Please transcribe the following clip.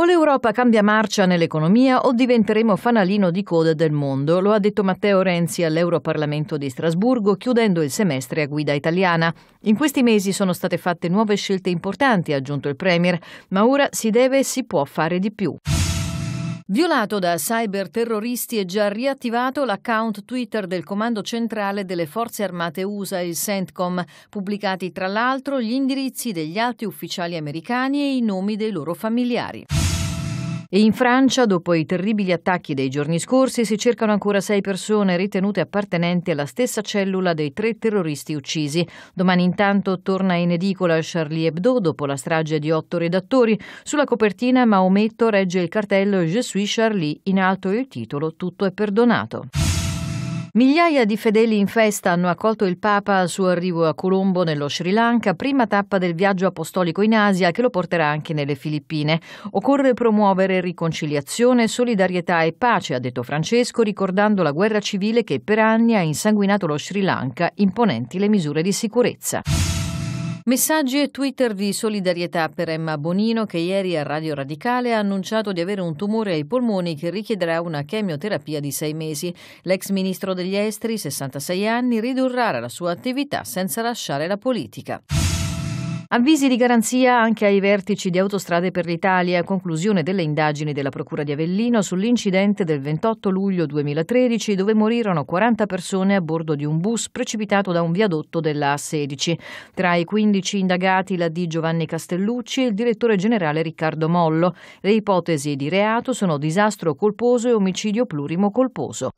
O l'Europa cambia marcia nell'economia o diventeremo fanalino di coda del mondo, lo ha detto Matteo Renzi all'Europarlamento di Strasburgo, chiudendo il semestre a guida italiana. In questi mesi sono state fatte nuove scelte importanti, ha aggiunto il Premier, ma ora si deve e si può fare di più. Violato da cyberterroristi è già riattivato l'account Twitter del Comando Centrale delle Forze Armate USA, il CENTCOM, pubblicati tra l'altro gli indirizzi degli alti ufficiali americani e i nomi dei loro familiari. E in Francia, dopo i terribili attacchi dei giorni scorsi, si cercano ancora sei persone ritenute appartenenti alla stessa cellula dei tre terroristi uccisi. Domani intanto torna in edicola Charlie Hebdo dopo la strage di otto redattori. Sulla copertina Maometto regge il cartello Je suis Charlie, in alto il titolo Tutto è perdonato. Migliaia di fedeli in festa hanno accolto il Papa al suo arrivo a Colombo nello Sri Lanka, prima tappa del viaggio apostolico in Asia che lo porterà anche nelle Filippine. Occorre promuovere riconciliazione, solidarietà e pace, ha detto Francesco, ricordando la guerra civile che per anni ha insanguinato lo Sri Lanka, imponenti le misure di sicurezza. Messaggi e Twitter di solidarietà per Emma Bonino che ieri a Radio Radicale ha annunciato di avere un tumore ai polmoni che richiederà una chemioterapia di sei mesi. L'ex ministro degli esteri, 66 anni, ridurrà la sua attività senza lasciare la politica. Avvisi di garanzia anche ai vertici di Autostrade per l'Italia a conclusione delle indagini della Procura di Avellino sull'incidente del 28 luglio 2013 dove morirono 40 persone a bordo di un bus precipitato da un viadotto della A16. Tra i 15 indagati la D Giovanni Castellucci e il direttore generale Riccardo Mollo. Le ipotesi di reato sono disastro colposo e omicidio plurimo colposo.